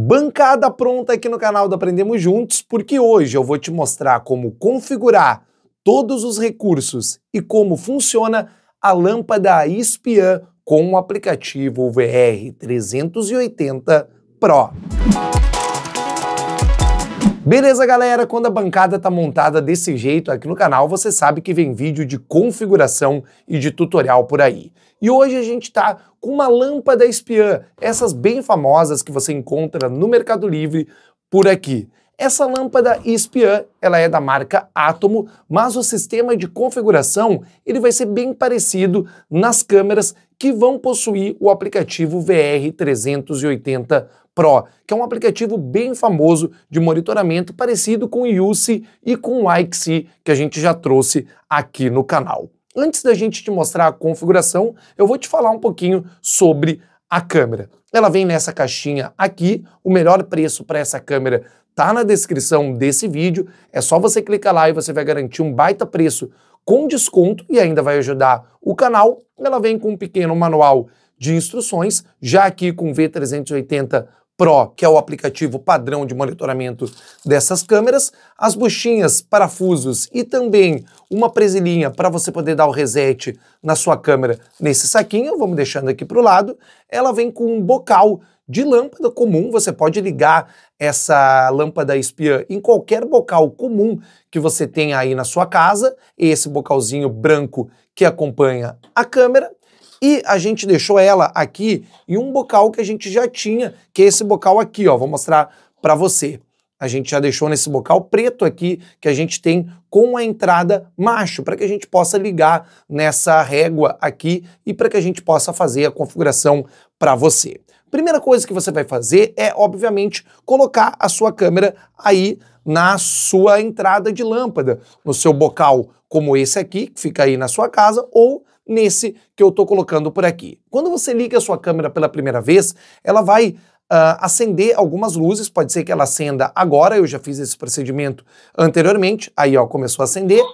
Bancada pronta aqui no canal do Aprendemos Juntos, porque hoje eu vou te mostrar como configurar todos os recursos e como funciona a lâmpada espiã com o aplicativo VR 380 Pro. Beleza, galera? Quando a bancada tá montada desse jeito aqui no canal, você sabe que vem vídeo de configuração e de tutorial por aí. E hoje a gente tá com uma lâmpada espiã, essas bem famosas que você encontra no Mercado Livre por aqui. Essa lâmpada espiã, ela é da marca Atomo, mas o sistema de configuração, ele vai ser bem parecido nas câmeras que vão possuir o aplicativo VR 380 Pro, que é um aplicativo bem famoso de monitoramento parecido com o e com o que a gente já trouxe aqui no canal. Antes da gente te mostrar a configuração, eu vou te falar um pouquinho sobre a câmera. Ela vem nessa caixinha aqui, o melhor preço para essa câmera tá na descrição desse vídeo, é só você clicar lá e você vai garantir um baita preço com desconto e ainda vai ajudar o canal. Ela vem com um pequeno manual de instruções, já aqui com V380 Pro, que é o aplicativo padrão de monitoramento dessas câmeras, as buchinhas, parafusos e também uma presilhinha para você poder dar o reset na sua câmera nesse saquinho, vamos deixando aqui para o lado. Ela vem com um bocal de lâmpada comum, você pode ligar essa lâmpada espiã em qualquer bocal comum que você tenha aí na sua casa, esse bocalzinho branco que acompanha a câmera, e a gente deixou ela aqui em um bocal que a gente já tinha, que é esse bocal aqui, ó. Vou mostrar para você. A gente já deixou nesse bocal preto aqui que a gente tem com a entrada macho, para que a gente possa ligar nessa régua aqui e para que a gente possa fazer a configuração para você. Primeira coisa que você vai fazer é, obviamente, colocar a sua câmera aí na sua entrada de lâmpada, no seu bocal como esse aqui, que fica aí na sua casa, ou nesse que eu estou colocando por aqui. Quando você liga a sua câmera pela primeira vez, ela vai Uh, acender algumas luzes, pode ser que ela acenda agora, eu já fiz esse procedimento anteriormente, aí ó, começou a acender,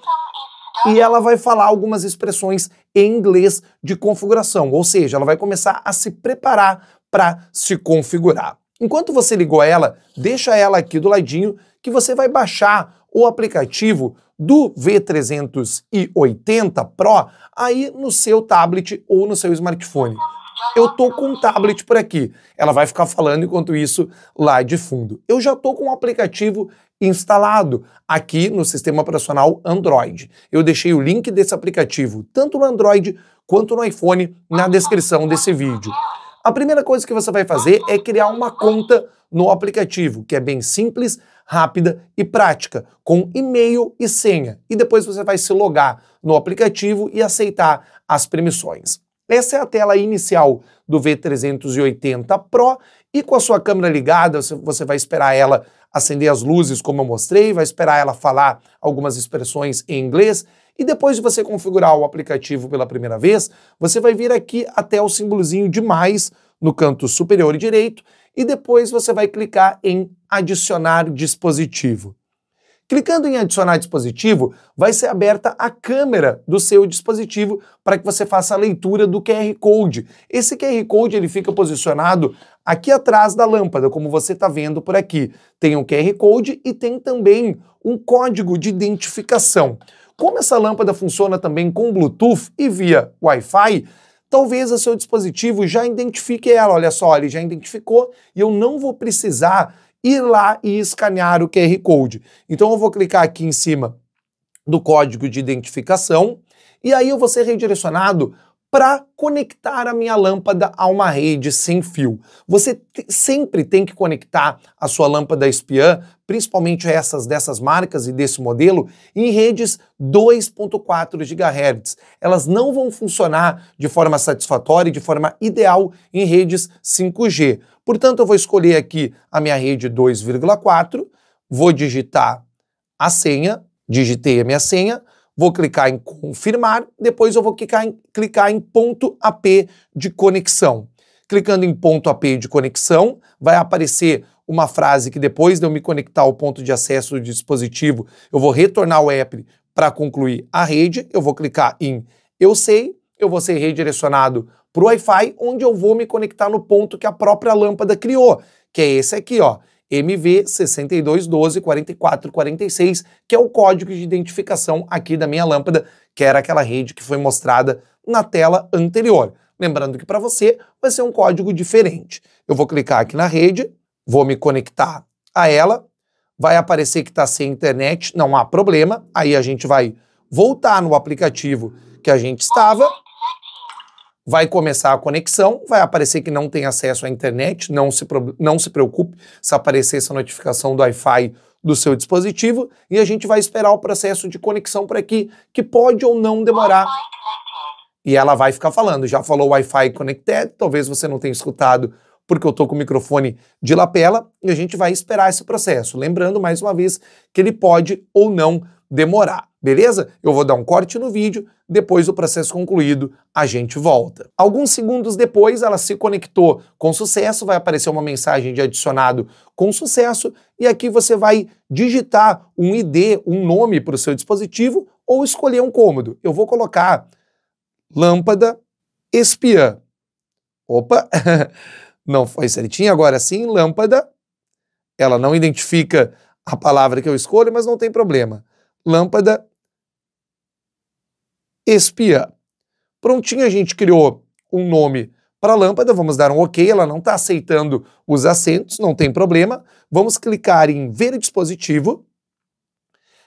e ela vai falar algumas expressões em inglês de configuração, ou seja, ela vai começar a se preparar para se configurar. Enquanto você ligou ela, deixa ela aqui do ladinho que você vai baixar o aplicativo do V380 Pro aí no seu tablet ou no seu smartphone. Eu tô com um tablet por aqui. Ela vai ficar falando enquanto isso lá de fundo. Eu já tô com o um aplicativo instalado aqui no sistema operacional Android. Eu deixei o link desse aplicativo tanto no Android quanto no iPhone na descrição desse vídeo. A primeira coisa que você vai fazer é criar uma conta no aplicativo, que é bem simples, rápida e prática, com e-mail e senha. E depois você vai se logar no aplicativo e aceitar as permissões. Essa é a tela inicial do V380 Pro e com a sua câmera ligada, você vai esperar ela acender as luzes, como eu mostrei, vai esperar ela falar algumas expressões em inglês. E depois de você configurar o aplicativo pela primeira vez, você vai vir aqui até o símbolozinho de mais no canto superior direito e depois você vai clicar em adicionar dispositivo. Clicando em adicionar dispositivo, vai ser aberta a câmera do seu dispositivo para que você faça a leitura do QR Code. Esse QR Code ele fica posicionado aqui atrás da lâmpada, como você está vendo por aqui. Tem um QR Code e tem também um código de identificação. Como essa lâmpada funciona também com Bluetooth e via Wi-Fi, talvez o seu dispositivo já identifique ela. Olha só, ele já identificou e eu não vou precisar ir lá e escanear o QR Code. Então eu vou clicar aqui em cima do código de identificação e aí eu vou ser redirecionado para conectar a minha lâmpada a uma rede sem fio. Você sempre tem que conectar a sua lâmpada espiã, principalmente essas dessas marcas e desse modelo, em redes 2.4 GHz. Elas não vão funcionar de forma satisfatória e de forma ideal em redes 5G. Portanto, eu vou escolher aqui a minha rede 2,4, vou digitar a senha, digitei a minha senha, vou clicar em confirmar, depois eu vou clicar em, clicar em ponto AP de conexão. Clicando em ponto AP de conexão, vai aparecer uma frase que depois de eu me conectar ao ponto de acesso do dispositivo, eu vou retornar o app para concluir a rede, eu vou clicar em eu sei, eu vou ser redirecionado para o Wi-Fi, onde eu vou me conectar no ponto que a própria lâmpada criou, que é esse aqui, ó. MV 62124446, que é o código de identificação aqui da minha lâmpada, que era aquela rede que foi mostrada na tela anterior. Lembrando que para você vai ser um código diferente. Eu vou clicar aqui na rede, vou me conectar a ela, vai aparecer que está sem internet, não há problema, aí a gente vai voltar no aplicativo que a gente estava vai começar a conexão, vai aparecer que não tem acesso à internet, não se, não se preocupe se aparecer essa notificação do Wi-Fi do seu dispositivo e a gente vai esperar o processo de conexão para aqui, que pode ou não demorar. É e ela vai ficar falando, já falou Wi-Fi connected, talvez você não tenha escutado porque eu estou com o microfone de lapela e a gente vai esperar esse processo. Lembrando, mais uma vez, que ele pode ou não demorar, beleza? Eu vou dar um corte no vídeo, depois do processo concluído, a gente volta. Alguns segundos depois, ela se conectou com sucesso, vai aparecer uma mensagem de adicionado com sucesso, e aqui você vai digitar um ID, um nome para o seu dispositivo, ou escolher um cômodo. Eu vou colocar lâmpada espiã. Opa! não foi certinho. Agora sim, lâmpada, ela não identifica a palavra que eu escolho, mas não tem problema. Lâmpada, espia. Prontinho, a gente criou um nome para a lâmpada, vamos dar um OK, ela não está aceitando os acentos, não tem problema. Vamos clicar em ver dispositivo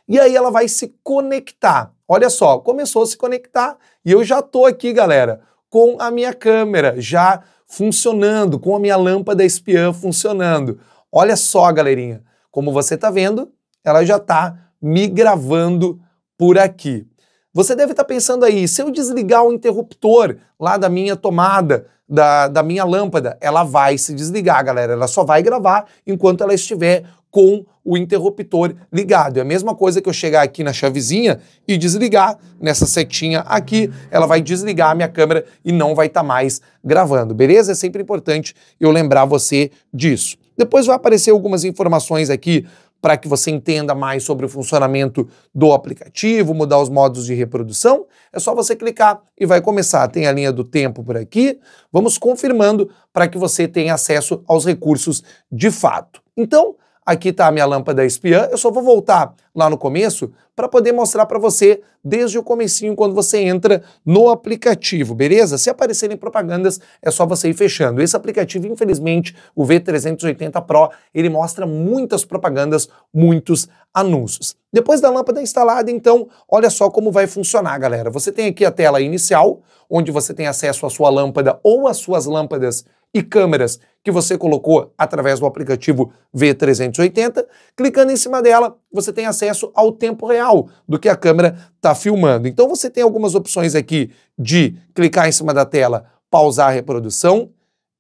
e aí ela vai se conectar. Olha só, começou a se conectar e eu já estou aqui, galera, com a minha câmera, já funcionando, com a minha lâmpada espiã funcionando. Olha só, galerinha, como você está vendo, ela já está me gravando por aqui. Você deve estar tá pensando aí, se eu desligar o interruptor lá da minha tomada, da, da minha lâmpada, ela vai se desligar, galera. Ela só vai gravar enquanto ela estiver com o interruptor ligado. É a mesma coisa que eu chegar aqui na chavezinha e desligar nessa setinha aqui, ela vai desligar a minha câmera e não vai estar tá mais gravando, beleza? É sempre importante eu lembrar você disso. Depois vai aparecer algumas informações aqui para que você entenda mais sobre o funcionamento do aplicativo, mudar os modos de reprodução, é só você clicar e vai começar. Tem a linha do tempo por aqui. Vamos confirmando para que você tenha acesso aos recursos de fato. Então, Aqui está a minha lâmpada espiã. Eu só vou voltar lá no começo para poder mostrar para você desde o comecinho quando você entra no aplicativo, beleza? Se aparecerem propagandas, é só você ir fechando. Esse aplicativo, infelizmente, o V380 Pro, ele mostra muitas propagandas, muitos anúncios. Depois da lâmpada instalada, então, olha só como vai funcionar, galera. Você tem aqui a tela inicial, onde você tem acesso à sua lâmpada ou às suas lâmpadas e câmeras que você colocou através do aplicativo V380. Clicando em cima dela, você tem acesso ao tempo real do que a câmera está filmando. Então você tem algumas opções aqui de clicar em cima da tela, pausar a reprodução,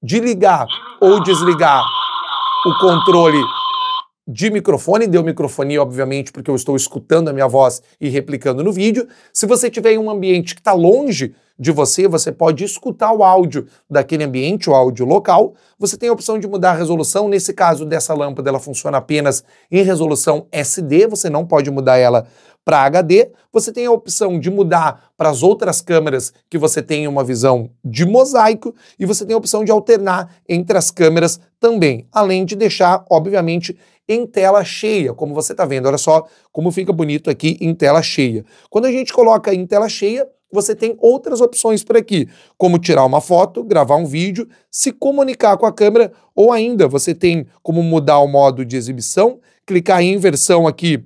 de ligar ou desligar o controle de microfone, deu microfonia, obviamente, porque eu estou escutando a minha voz e replicando no vídeo. Se você tiver em um ambiente que está longe de você, você pode escutar o áudio daquele ambiente, o áudio local. Você tem a opção de mudar a resolução. Nesse caso dessa lâmpada, ela funciona apenas em resolução SD, você não pode mudar ela para HD. Você tem a opção de mudar para as outras câmeras que você tem uma visão de mosaico e você tem a opção de alternar entre as câmeras também, além de deixar, obviamente, em tela cheia, como você está vendo. Olha só como fica bonito aqui em tela cheia. Quando a gente coloca em tela cheia, você tem outras opções por aqui, como tirar uma foto, gravar um vídeo, se comunicar com a câmera, ou ainda você tem como mudar o modo de exibição, clicar em inversão aqui,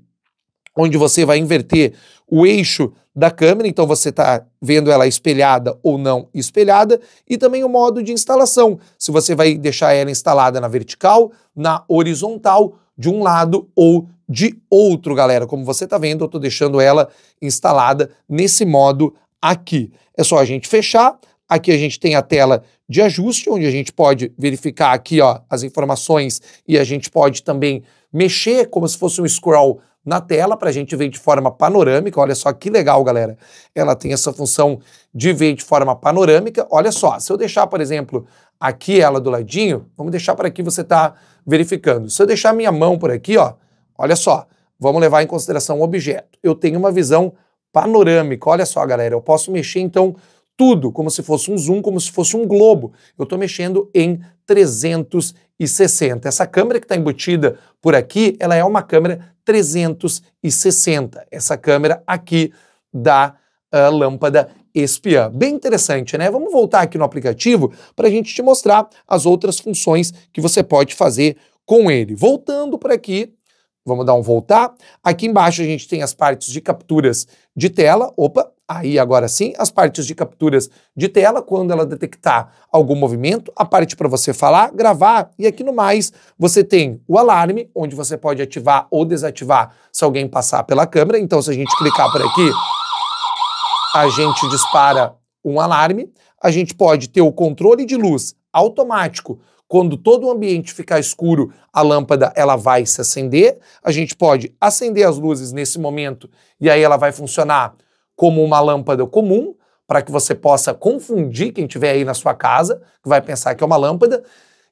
onde você vai inverter o eixo da câmera, então você está vendo ela espelhada ou não espelhada, e também o modo de instalação, se você vai deixar ela instalada na vertical, na horizontal de um lado ou de outro, galera. Como você está vendo, eu estou deixando ela instalada nesse modo aqui. É só a gente fechar. Aqui a gente tem a tela de ajuste, onde a gente pode verificar aqui ó, as informações e a gente pode também mexer como se fosse um scroll na tela para a gente ver de forma panorâmica. Olha só que legal, galera. Ela tem essa função de ver de forma panorâmica. Olha só, se eu deixar, por exemplo, aqui ela do ladinho, vamos deixar para aqui você está verificando. Se eu deixar minha mão por aqui, ó, olha só, vamos levar em consideração o objeto. Eu tenho uma visão panorâmica. Olha só, galera, eu posso mexer então tudo, como se fosse um zoom, como se fosse um globo. Eu estou mexendo em 360. Essa câmera que está embutida por aqui, ela é uma câmera 360. Essa câmera aqui da uh, lâmpada espiã. Bem interessante, né? Vamos voltar aqui no aplicativo para a gente te mostrar as outras funções que você pode fazer com ele. Voltando para aqui, vamos dar um voltar. Aqui embaixo a gente tem as partes de capturas de tela. Opa, aí agora sim, as partes de capturas de tela, quando ela detectar algum movimento, a parte para você falar, gravar, e aqui no mais você tem o alarme, onde você pode ativar ou desativar se alguém passar pela câmera. Então, se a gente clicar por aqui, a gente dispara um alarme, a gente pode ter o controle de luz automático. Quando todo o ambiente ficar escuro, a lâmpada ela vai se acender. A gente pode acender as luzes nesse momento e aí ela vai funcionar como uma lâmpada comum, para que você possa confundir quem estiver aí na sua casa, que vai pensar que é uma lâmpada.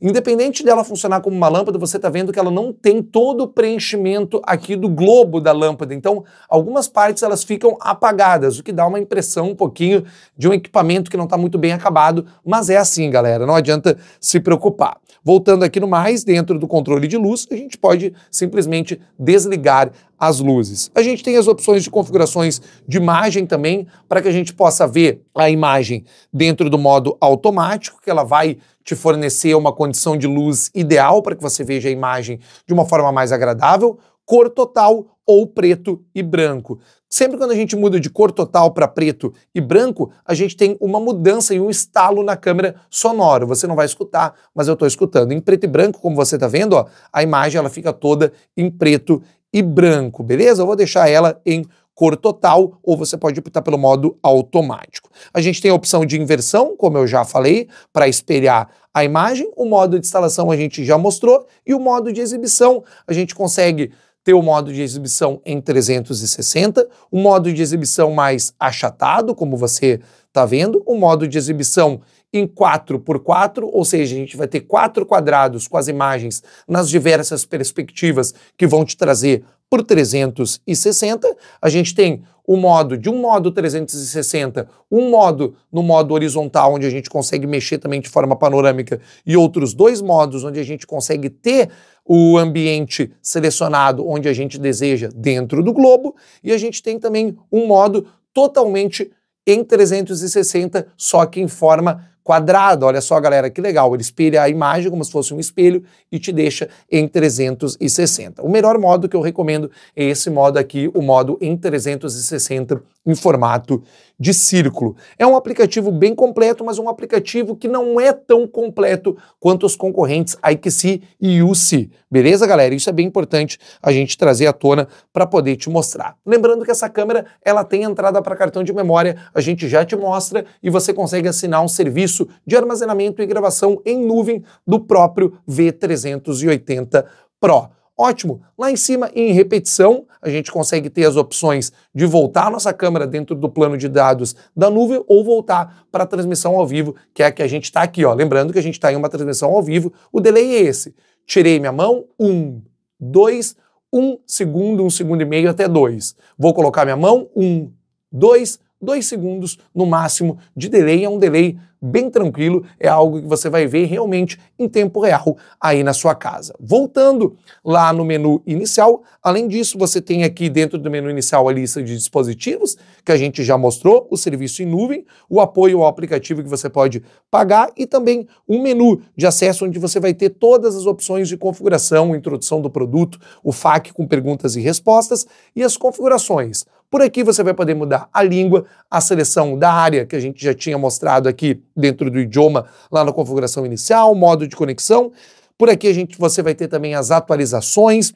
Independente dela funcionar como uma lâmpada, você está vendo que ela não tem todo o preenchimento aqui do globo da lâmpada. Então, algumas partes elas ficam apagadas, o que dá uma impressão um pouquinho de um equipamento que não está muito bem acabado, mas é assim, galera, não adianta se preocupar. Voltando aqui no mais, dentro do controle de luz, a gente pode simplesmente desligar as luzes. A gente tem as opções de configurações de imagem também, para que a gente possa ver a imagem dentro do modo automático, que ela vai te fornecer uma condição de luz ideal para que você veja a imagem de uma forma mais agradável, cor total ou preto e branco. Sempre quando a gente muda de cor total para preto e branco, a gente tem uma mudança e um estalo na câmera sonora. Você não vai escutar, mas eu estou escutando. Em preto e branco, como você está vendo, ó, a imagem ela fica toda em preto e branco, beleza? Eu vou deixar ela em cor total, ou você pode optar pelo modo automático. A gente tem a opção de inversão, como eu já falei, para espelhar a imagem. O modo de instalação a gente já mostrou. E o modo de exibição, a gente consegue ter o modo de exibição em 360, o modo de exibição mais achatado, como você está vendo, o modo de exibição em 4x4, ou seja, a gente vai ter quatro quadrados com as imagens nas diversas perspectivas que vão te trazer por 360, a gente tem o modo de um modo 360, um modo no modo horizontal, onde a gente consegue mexer também de forma panorâmica, e outros dois modos onde a gente consegue ter o ambiente selecionado onde a gente deseja dentro do globo, e a gente tem também um modo totalmente em 360, só que em forma quadrado, Olha só, galera, que legal. Ele espelha a imagem como se fosse um espelho e te deixa em 360. O melhor modo que eu recomendo é esse modo aqui, o modo em 360 em formato de círculo. É um aplicativo bem completo, mas um aplicativo que não é tão completo quanto os concorrentes IQC e UC. Beleza, galera? Isso é bem importante a gente trazer à tona para poder te mostrar. Lembrando que essa câmera, ela tem entrada para cartão de memória, a gente já te mostra e você consegue assinar um serviço de armazenamento e gravação em nuvem do próprio V380 Pro. Ótimo! Lá em cima, em repetição, a gente consegue ter as opções de voltar a nossa câmera dentro do plano de dados da nuvem ou voltar para a transmissão ao vivo, que é a que a gente está aqui. Ó. Lembrando que a gente está em uma transmissão ao vivo, o delay é esse. Tirei minha mão, um, dois, um segundo, um segundo e meio até dois. Vou colocar minha mão, um, dois, dois segundos no máximo de delay. É um delay bem tranquilo, é algo que você vai ver realmente em tempo real aí na sua casa. Voltando lá no menu inicial, além disso, você tem aqui dentro do menu inicial a lista de dispositivos, que a gente já mostrou, o serviço em nuvem, o apoio ao aplicativo que você pode pagar e também um menu de acesso onde você vai ter todas as opções de configuração, introdução do produto, o FAQ com perguntas e respostas e as configurações por aqui você vai poder mudar a língua, a seleção da área que a gente já tinha mostrado aqui dentro do idioma, lá na configuração inicial, modo de conexão. Por aqui a gente, você vai ter também as atualizações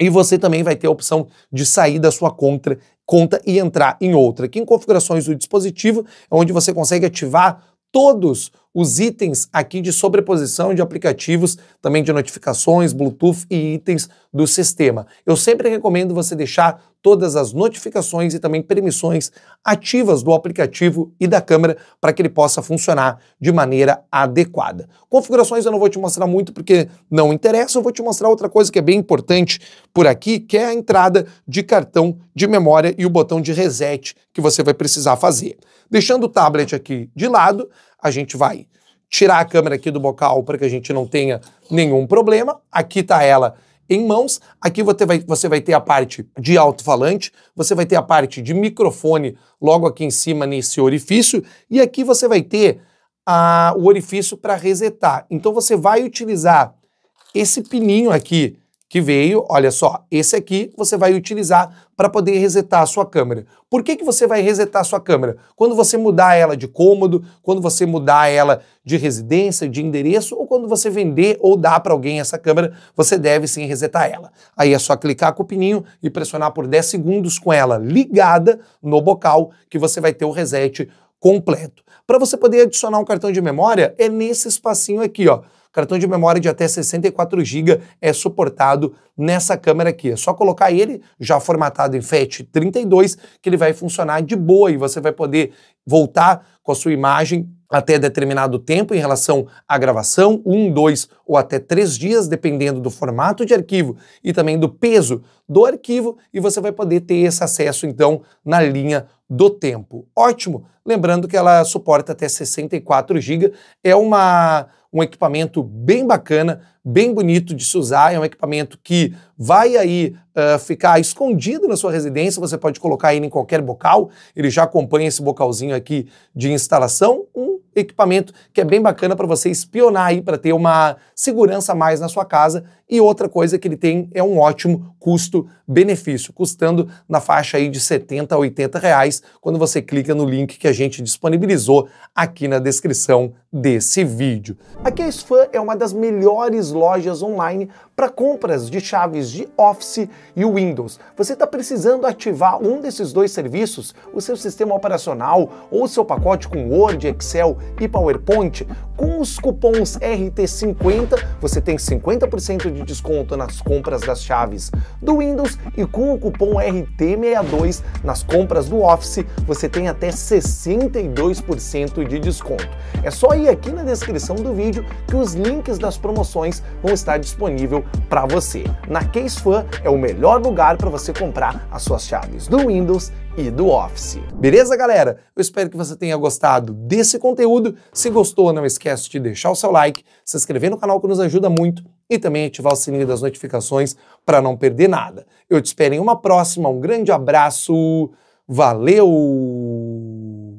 e você também vai ter a opção de sair da sua conta, conta e entrar em outra. Aqui em configurações do dispositivo, é onde você consegue ativar todos os itens aqui de sobreposição de aplicativos, também de notificações, Bluetooth e itens do sistema. Eu sempre recomendo você deixar todas as notificações e também permissões ativas do aplicativo e da câmera para que ele possa funcionar de maneira adequada. Configurações eu não vou te mostrar muito porque não interessa, eu vou te mostrar outra coisa que é bem importante por aqui, que é a entrada de cartão de memória e o botão de reset que você vai precisar fazer. Deixando o tablet aqui de lado, a gente vai tirar a câmera aqui do bocal para que a gente não tenha nenhum problema. Aqui está ela em mãos. Aqui você vai, você vai ter a parte de alto-falante, você vai ter a parte de microfone logo aqui em cima nesse orifício, e aqui você vai ter a, o orifício para resetar. Então você vai utilizar esse pininho aqui que veio, olha só, esse aqui você vai utilizar para poder resetar a sua câmera. Por que, que você vai resetar a sua câmera? Quando você mudar ela de cômodo, quando você mudar ela de residência, de endereço, ou quando você vender ou dar para alguém essa câmera, você deve sim resetar ela. Aí é só clicar com o pininho e pressionar por 10 segundos com ela ligada no bocal que você vai ter o reset completo. Para você poder adicionar um cartão de memória, é nesse espacinho aqui, ó. Cartão de memória de até 64 GB é suportado nessa câmera aqui. É só colocar ele já formatado em FAT32 que ele vai funcionar de boa e você vai poder voltar com a sua imagem até determinado tempo em relação à gravação, um, dois ou até três dias, dependendo do formato de arquivo e também do peso do arquivo, e você vai poder ter esse acesso então na linha do tempo. Ótimo! Lembrando que ela suporta até 64 GB, é uma um equipamento bem bacana bem bonito de se usar, é um equipamento que vai aí uh, ficar escondido na sua residência, você pode colocar ele em qualquer bocal, ele já acompanha esse bocalzinho aqui de instalação, um equipamento que é bem bacana para você espionar aí, para ter uma segurança a mais na sua casa, e outra coisa que ele tem é um ótimo custo-benefício, custando na faixa aí de 70 a 80 reais, quando você clica no link que a gente disponibilizou aqui na descrição desse vídeo. A Case Fan é uma das melhores lojas online para compras de chaves de Office e Windows. Você está precisando ativar um desses dois serviços, o seu sistema operacional ou o seu pacote com Word, Excel e PowerPoint? Com os cupons RT50, você tem 50% de desconto nas compras das chaves do Windows e com o cupom RT62 nas compras do Office, você tem até 62% de desconto. É só ir aqui na descrição do vídeo que os links das promoções vão estar disponível para você. Na Case Fan é o melhor lugar para você comprar as suas chaves do Windows e do Office. Beleza, galera? Eu espero que você tenha gostado desse conteúdo. Se gostou, não esquece de deixar o seu like, se inscrever no canal que nos ajuda muito e também ativar o sininho das notificações para não perder nada. Eu te espero em uma próxima. Um grande abraço. Valeu!